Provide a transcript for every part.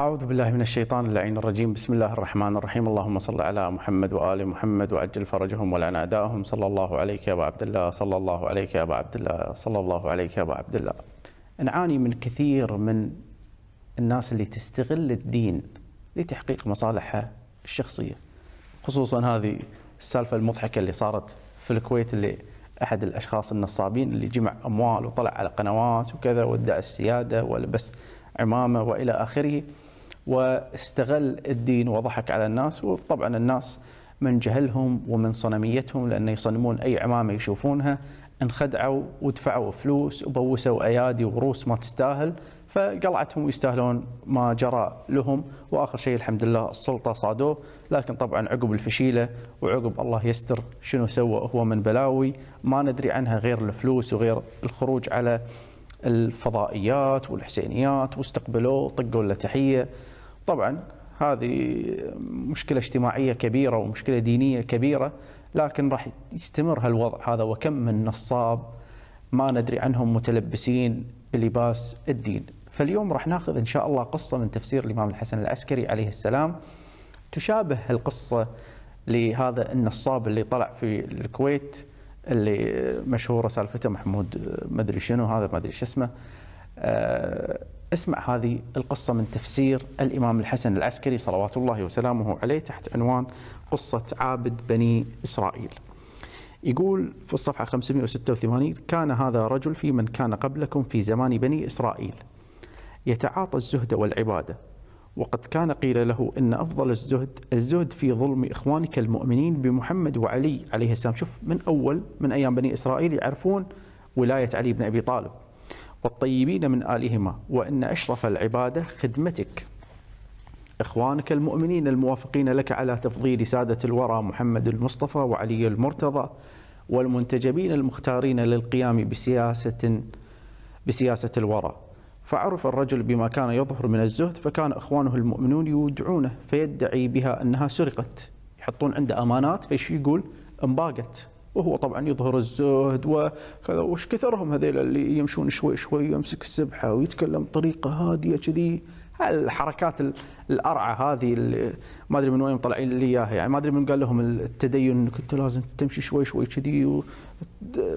أعوذ بالله من الشيطان اللعين الرجيم بسم الله الرحمن الرحيم اللهم صل على محمد وآل محمد وعجل فرجهم ولعن أعدائهم صلى الله عليك يا أبا عبد الله صلى الله عليك يا أبا عبد الله صلى الله عليك يا أبا عبد الله نعاني من كثير من الناس اللي تستغل الدين لتحقيق مصالحها الشخصية خصوصا هذه السالفة المضحكة اللي صارت في الكويت اللي أحد الأشخاص النصابين اللي جمع أموال وطلع على قنوات وكذا وادعى السيادة ولبس عمامة وإلى آخره واستغل الدين وضحك على الناس وطبعا الناس من جهلهم ومن صنميتهم لأنه يصنمون أي عمامة يشوفونها انخدعوا ودفعوا فلوس وبوسوا أيادي وروس ما تستاهل فقلعتهم ويستاهلون ما جرى لهم واخر شيء الحمد لله السلطه صادوه لكن طبعا عقب الفشيله وعقب الله يستر شنو سوى هو من بلاوي ما ندري عنها غير الفلوس وغير الخروج على الفضائيات والحسينيات واستقبلوه طقوا له تحيه طبعا هذه مشكلة اجتماعية كبيرة ومشكلة دينية كبيرة لكن راح يستمر هالوضع هذا وكم من نصاب ما ندري عنهم متلبسين بلباس الدين فاليوم راح ناخذ إن شاء الله قصة من تفسير الإمام الحسن العسكري عليه السلام تشابه القصة لهذا النصاب اللي طلع في الكويت اللي مشهورة سالفته محمود مدري شنو هذا ما أدري شو اسمه آه، اسمع هذه القصة من تفسير الإمام الحسن العسكري صلوات الله وسلامه عليه تحت عنوان قصة عابد بني إسرائيل يقول في الصفحة 586 كان هذا رجل في من كان قبلكم في زمان بني إسرائيل يتعاطى الزهد والعبادة وقد كان قيل له إن أفضل الزهد الزهد في ظلم إخوانك المؤمنين بمحمد وعلي عليه السلام شوف من أول من أيام بني إسرائيل يعرفون ولاية علي بن أبي طالب والطيبين من آلهما وإن أشرف العبادة خدمتك إخوانك المؤمنين الموافقين لك على تفضيل سادة الورى محمد المصطفى وعلي المرتضى والمنتجبين المختارين للقيام بسياسة بسياسة الورى فعرف الرجل بما كان يظهر من الزهد فكان إخوانه المؤمنون يودعونه فيدعي بها أنها سرقت يحطون عنده أمانات فيش يقول انباقت وهو طبعا يظهر الزهد وكذا وش كثرهم هذيل اللي يمشون شوي شوي يمسك السبحه ويتكلم بطريقه هاديه كذي الحركات الارعى هذه اللي ما ادري من وين مطلعين لي اياها يعني ما ادري من قال لهم التدين انك انت لازم تمشي شوي شوي كذي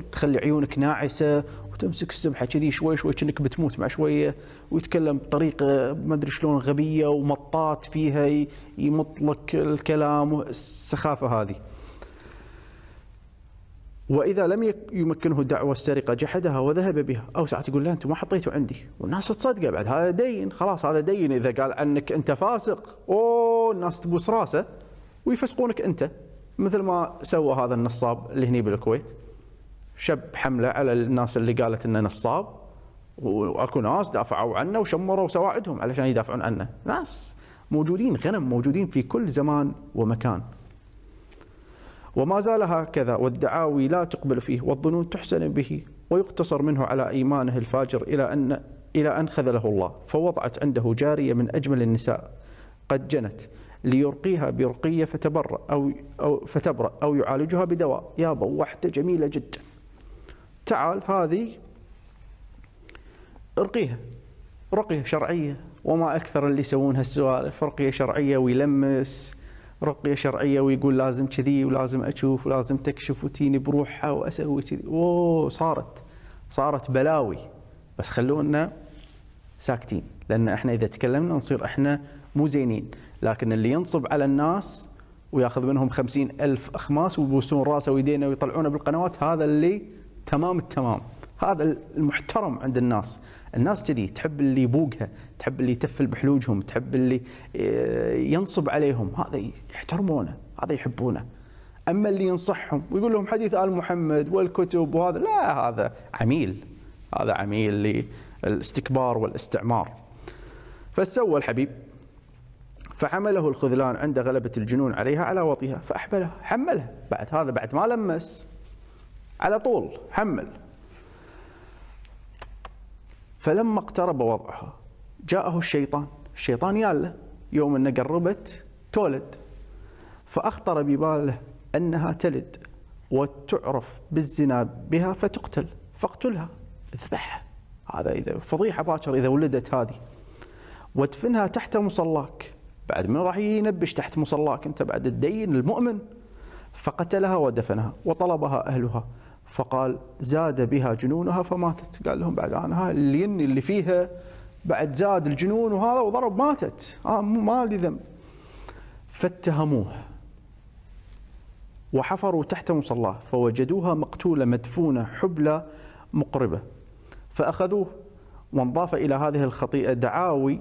وتخلي عيونك ناعسه وتمسك السبحه كذي شوي شوي كأنك بتموت مع شويه ويتكلم بطريقه ما ادري شلون غبيه ومطاط فيها يمط لك الكلام السخافه هذه واذا لم يمكنه دعوه السرقه جحدها وذهب بها او ساعات يقول لا انتم ما حطيته عندي والناس تصدقه بعد هذا دين خلاص هذا دين اذا قال عنك انت فاسق اوه الناس تبوس راسه ويفسقونك انت مثل ما سوى هذا النصاب اللي هني بالكويت شب حمله على الناس اللي قالت انه نصاب واكو ناس دافعوا عنه وشمروا سواعدهم علشان يدافعون عنه ناس موجودين غنم موجودين في كل زمان ومكان وما زال هكذا والدعاوي لا تقبل فيه والظنون تحسن به ويقتصر منه على إيمانه الفاجر إلى أن إلى أن خذله الله فوضعت عنده جارية من أجمل النساء قد جنت ليرقيها برقية فتبرأ أو, أو فتبرأ أو يعالجها بدواء يا واحدة جميلة جدا تعال هذه ارقيها رقية شرعية وما أكثر اللي يسوون هالسوالف رقية شرعية ويلمس رقيه شرعيه ويقول لازم كذي ولازم اشوف ولازم تكشف وتيني بروحها واسوي كذي اوه صارت صارت بلاوي بس خلونا ساكتين لان احنا اذا تكلمنا نصير احنا مو زينين لكن اللي ينصب على الناس وياخذ منهم خمسين ألف أخماس ويبوسون راسه ويدينه ويطلعونه بالقنوات هذا اللي تمام التمام هذا المحترم عند الناس الناس كذي تحب اللي يبوقها تحب اللي يتفل بحلوجهم تحب اللي آه، ينصب عليهم هذا يحترمونه هذا يحبونه اما اللي ينصحهم ويقول لهم حديث ال محمد والكتب وهذا لا هذا عميل هذا عميل للاستكبار والاستعمار فسوى الحبيب فحمله الخذلان عند غلبة الجنون عليها على وطئها فأحبلها حمله بعد هذا بعد ما لمس على طول حمل فلما اقترب وضعها جاءه الشيطان الشيطان ياله يوم أن قربت تولد فأخطر بباله أنها تلد وتعرف بالزنا بها فتقتل فاقتلها اذبحها هذا إذا فضيحة باكر إذا ولدت هذه وادفنها تحت مصلاك بعد من راح ينبش تحت مصلاك أنت بعد الدين المؤمن فقتلها ودفنها وطلبها أهلها فقال زاد بها جنونها فماتت قال لهم بعد انا اللي اللي فيها بعد زاد الجنون وهذا وضرب ماتت آه ما لي ذنب فاتهموه وحفروا تحت مصلاه فوجدوها مقتولة مدفونة حبلى مقربة فأخذوه وانضاف إلى هذه الخطيئة دعاوي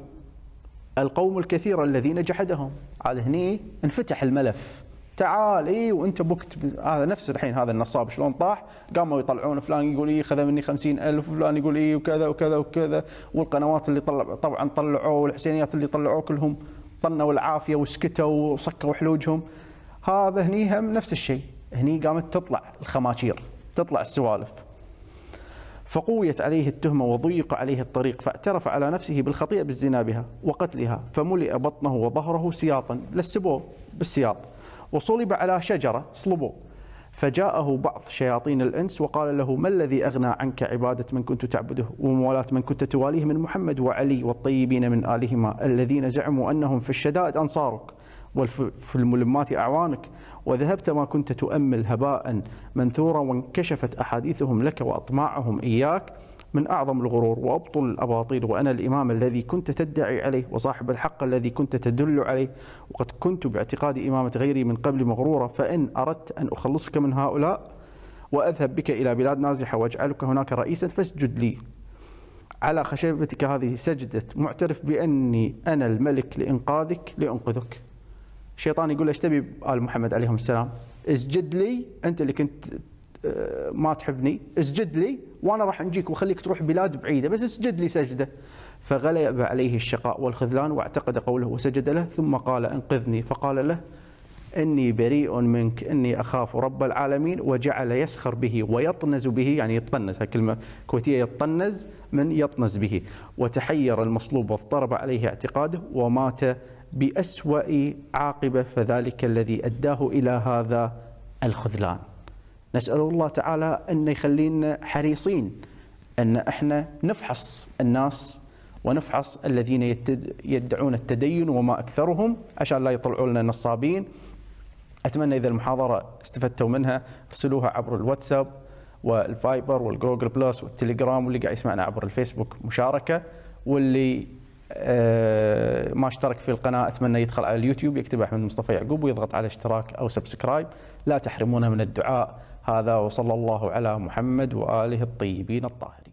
القوم الكثير الذين جحدهم على هني انفتح الملف تعال اي وانت بوكت هذا نفس الحين هذا النصاب شلون طاح قاموا يطلعون فلان يقول اي خذ مني خمسين ألف وفلان يقول اي وكذا وكذا وكذا والقنوات اللي طلع طبعا طلعوه والحسينيات اللي طلعوه كلهم طنوا العافيه وسكتوا وصكوا حلوجهم هذا هني هم نفس الشيء هني قامت تطلع الخماشير تطلع السوالف فقويت عليه التهمة وضيق عليه الطريق فاعترف على نفسه بالخطيئة بالزنا بها وقتلها فملئ بطنه وظهره سياطا لسبوه بالسياط وصلب على شجرة صلبوا فجاءه بعض شياطين الإنس وقال له ما الذي أغنى عنك عبادة من كنت تعبده وموالاة من كنت تواليه من محمد وعلي والطيبين من آلهما الذين زعموا أنهم في الشدائد أنصارك وفي الملمات أعوانك وذهبت ما كنت تؤمل هباء منثورا وانكشفت أحاديثهم لك وأطماعهم إياك من أعظم الغرور وأبطل الأباطيل وأنا الإمام الذي كنت تدعي عليه وصاحب الحق الذي كنت تدل عليه وقد كنت باعتقاد إمامة غيري من قبل مغرورة فإن أردت أن أخلصك من هؤلاء وأذهب بك إلى بلاد نازحة وأجعلك هناك رئيسا فاسجد لي على خشبتك هذه سجدت معترف بأني أنا الملك لإنقاذك لأنقذك الشيطان يقول له ايش تبي ال محمد عليهم السلام؟ اسجد لي انت اللي كنت آه، ما تحبني اسجد لي وانا راح انجيك واخليك تروح بلاد بعيده بس اسجد لي سجده فغلب عليه الشقاء والخذلان واعتقد قوله وسجد له ثم قال انقذني فقال له اني بريء منك اني اخاف رب العالمين وجعل يسخر به ويطنز به يعني يطنز كلمه كويتيه يطنز من يطنز به وتحير المصلوب واضطرب عليه اعتقاده ومات بأسوأ عاقبة فذلك الذي أداه إلى هذا الخذلان نسأل الله تعالى أن يخلينا حريصين أن احنا نفحص الناس ونفحص الذين يدعون التدين وما أكثرهم عشان لا يطلعوا لنا نصابين أتمنى إذا المحاضرة استفدتوا منها ارسلوها عبر الواتساب والفايبر والجوجل بلس والتليجرام واللي قاعد يسمعنا عبر الفيسبوك مشاركة واللي آه، ما اشترك في القناة أتمنى يدخل على اليوتيوب يكتب أحمد مصطفى يعقوب ويضغط على اشتراك أو سبسكرايب لا تحرمونا من الدعاء هذا وصلى الله على محمد وآله الطيبين الطاهرين